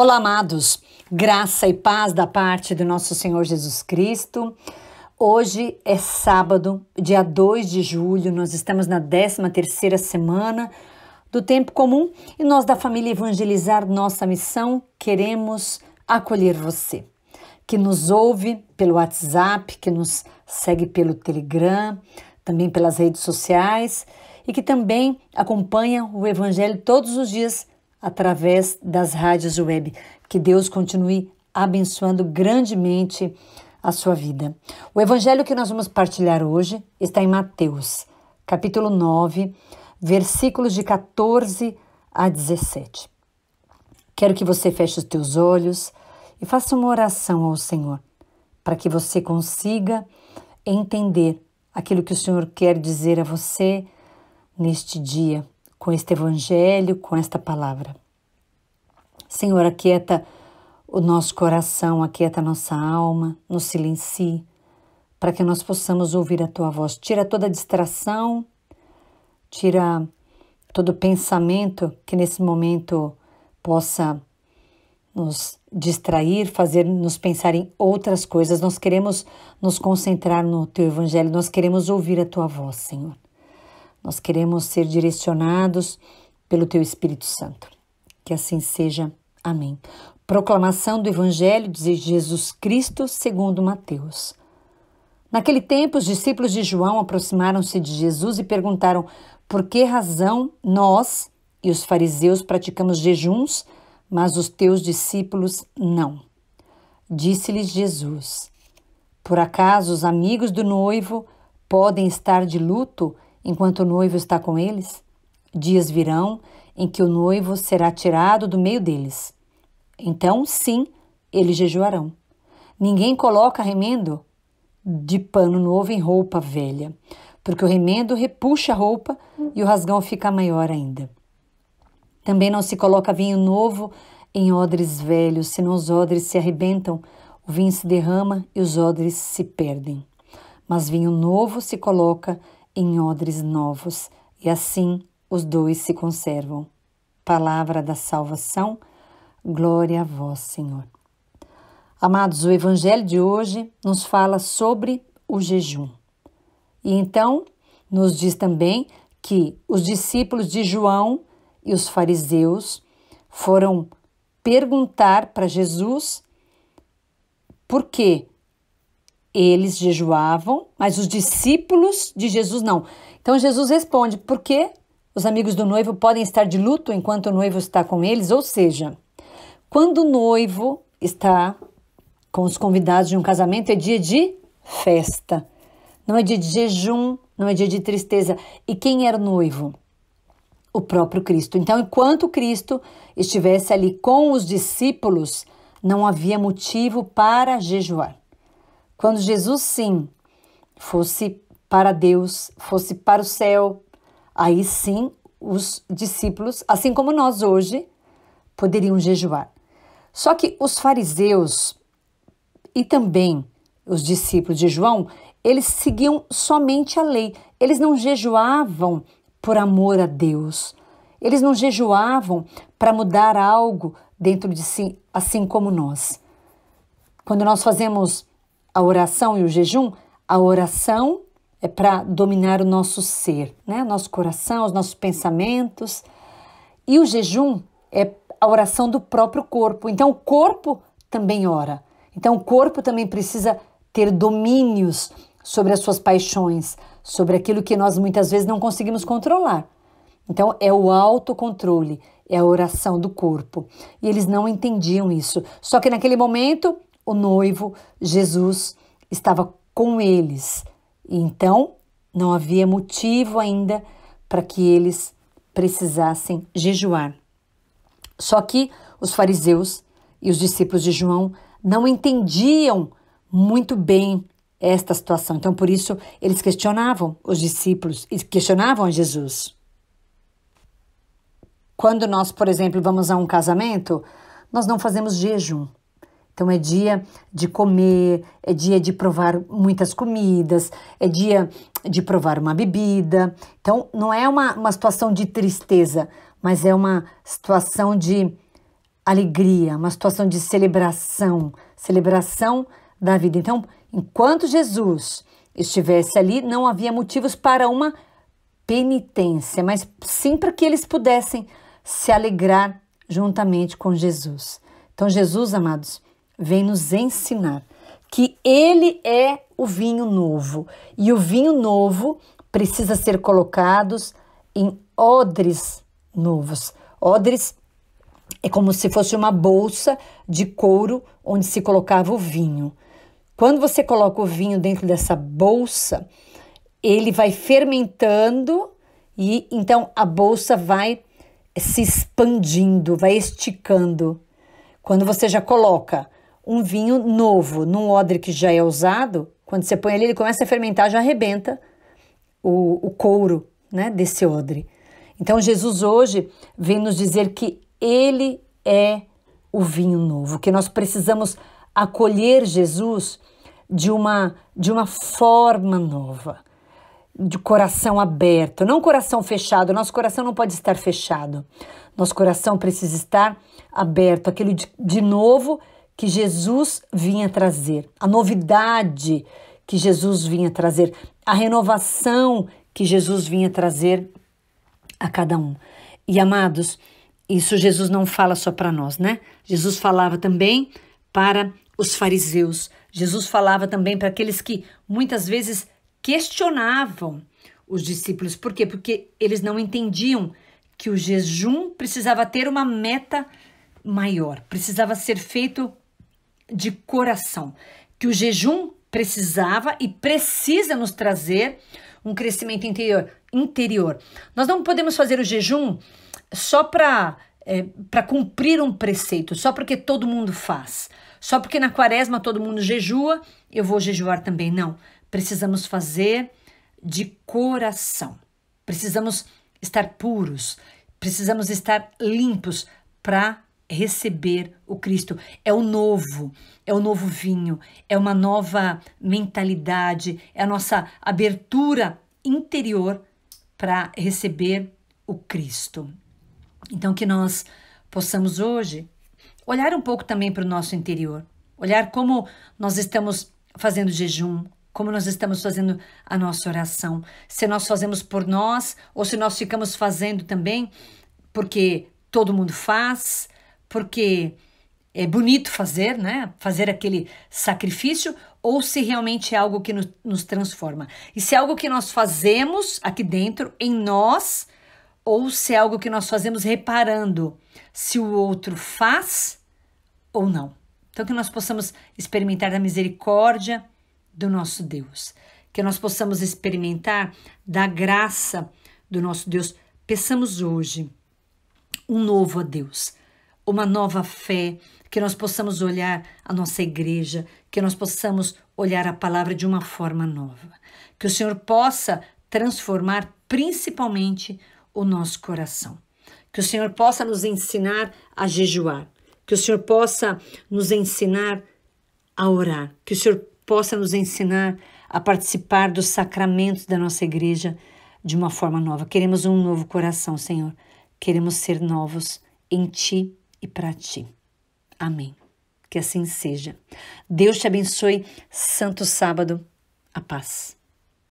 Olá, amados. Graça e paz da parte do nosso Senhor Jesus Cristo. Hoje é sábado, dia 2 de julho. Nós estamos na 13 semana do tempo comum e nós da família Evangelizar Nossa Missão queremos acolher você que nos ouve pelo WhatsApp, que nos segue pelo Telegram, também pelas redes sociais e que também acompanha o evangelho todos os dias através das rádios web. Que Deus continue abençoando grandemente a sua vida. O evangelho que nós vamos partilhar hoje está em Mateus, capítulo 9, versículos de 14 a 17. Quero que você feche os teus olhos e faça uma oração ao Senhor, para que você consiga entender aquilo que o Senhor quer dizer a você neste dia, com este evangelho, com esta palavra. Senhor, aquieta o nosso coração, aquieta a nossa alma, nos silencie, para que nós possamos ouvir a tua voz. Tira toda distração, tira todo pensamento que nesse momento possa nos distrair, fazer nos pensar em outras coisas. Nós queremos nos concentrar no teu evangelho, nós queremos ouvir a tua voz, Senhor. Nós queremos ser direcionados pelo Teu Espírito Santo. Que assim seja. Amém. Proclamação do Evangelho de Jesus Cristo segundo Mateus. Naquele tempo, os discípulos de João aproximaram-se de Jesus e perguntaram: Por que razão nós e os fariseus praticamos jejuns, mas os teus discípulos não? Disse-lhes Jesus: Por acaso os amigos do noivo podem estar de luto enquanto o noivo está com eles? Dias virão em que o noivo será tirado do meio deles. Então, sim, eles jejuarão. Ninguém coloca remendo de pano novo em roupa velha, porque o remendo repuxa a roupa e o rasgão fica maior ainda. Também não se coloca vinho novo em odres velhos, senão os odres se arrebentam, o vinho se derrama e os odres se perdem. Mas vinho novo se coloca em odres novos, e assim os dois se conservam. Palavra da salvação, glória a vós, Senhor. Amados, o Evangelho de hoje nos fala sobre o jejum. E então nos diz também que os discípulos de João e os fariseus foram perguntar para Jesus por que eles jejuavam, mas os discípulos de Jesus não. Então Jesus responde: por que os amigos do noivo podem estar de luto enquanto o noivo está com eles? Ou seja, quando o noivo está com os convidados de um casamento, é dia de festa, não é dia de jejum, não é dia de tristeza. E quem era o noivo? O próprio Cristo. Então, enquanto Cristo estivesse ali com os discípulos, não havia motivo para jejuar. Quando Jesus, sim, fosse para Deus, fosse para o céu, aí sim os discípulos, assim como nós hoje, poderiam jejuar. Só que os fariseus e também os discípulos de João, eles seguiam somente a lei. Eles não jejuavam por amor a Deus. Eles não jejuavam para mudar algo dentro de si, assim como nós. Quando nós fazemos a oração e o jejum, a oração é para dominar o nosso ser, né? Nosso coração, os nossos pensamentos. E o jejum é a oração do próprio corpo. Então o corpo também ora. Então o corpo também precisa ter domínios sobre as suas paixões, sobre aquilo que nós muitas vezes não conseguimos controlar. Então é o autocontrole, é a oração do corpo. E eles não entendiam isso. Só que naquele momento o noivo, Jesus, estava com eles. Então, não havia motivo ainda para que eles precisassem jejuar. Só que os fariseus e os discípulos de João não entendiam muito bem esta situação. Então, por isso, eles questionavam os discípulos e questionavam a Jesus. Quando nós, por exemplo, vamos a um casamento, nós não fazemos jejum. Então é dia de comer, é dia de provar muitas comidas, é dia de provar uma bebida. Então não é uma, uma situação de tristeza, mas é uma situação de alegria, uma situação de celebração, celebração da vida. Então, enquanto Jesus estivesse ali, não havia motivos para uma penitência, mas sim para que eles pudessem se alegrar juntamente com Jesus. Então, Jesus, amados, vem nos ensinar que ele é o vinho novo e o vinho novo precisa ser colocado em odres novos. Odres é como se fosse uma bolsa de couro onde se colocava o vinho. Quando você coloca o vinho dentro dessa bolsa, ele vai fermentando e então a bolsa vai se expandindo, vai esticando. Quando você já coloca um vinho novo num odre que já é usado, quando você põe ali ele começa a fermentar, já arrebenta o, o couro né, desse odre. Então, Jesus hoje vem nos dizer que ele é o vinho novo, que nós precisamos acolher Jesus de uma, de uma forma nova, de coração aberto, não coração fechado. Nosso coração não pode estar fechado. Nosso coração precisa estar aberto, aquele de, de novo que Jesus vinha trazer, a novidade que Jesus vinha trazer, a renovação que Jesus vinha trazer a cada um. E amados, isso Jesus não fala só para nós, né? Jesus falava também para os fariseus. Jesus falava também para aqueles que muitas vezes questionavam os discípulos. Por quê? Porque eles não entendiam que o jejum precisava ter uma meta maior, precisava ser feito de coração, que o jejum precisava e precisa nos trazer um crescimento interior. interior. Nós não podemos fazer o jejum só para é, para cumprir um preceito, só porque todo mundo faz, só porque na quaresma todo mundo jejua, eu vou jejuar também. Não, precisamos fazer de coração. Precisamos estar puros, precisamos estar limpos para receber o Cristo. É o novo, é o novo vinho, é uma nova mentalidade, é a nossa abertura interior para receber o Cristo. Então, que nós possamos hoje olhar um pouco também para o nosso interior, olhar como nós estamos fazendo jejum, como nós estamos fazendo a nossa oração, se nós fazemos por nós ou se nós ficamos fazendo também porque todo mundo faz, porque é bonito fazer, né? Fazer aquele sacrifício ou se realmente é algo que nos, nos transforma. E se é algo que nós fazemos aqui dentro, em nós, ou se é algo que nós fazemos reparando se o outro faz ou não. Então, que nós possamos experimentar da misericórdia do nosso Deus, que nós possamos experimentar da graça do nosso Deus. Peçamos hoje um novo a Deus uma nova fé, que nós possamos olhar a nossa igreja, que nós possamos olhar a palavra de uma forma nova. Que o Senhor possa transformar principalmente o nosso coração. Que o Senhor possa nos ensinar a jejuar, que o Senhor possa nos ensinar a orar, que o Senhor possa nos ensinar a participar dos sacramentos da nossa igreja de uma forma nova. Queremos um novo coração, Senhor. Queremos ser novos em Ti e para ti. Amém. Que assim seja. Deus te abençoe. Santo sábado. A paz.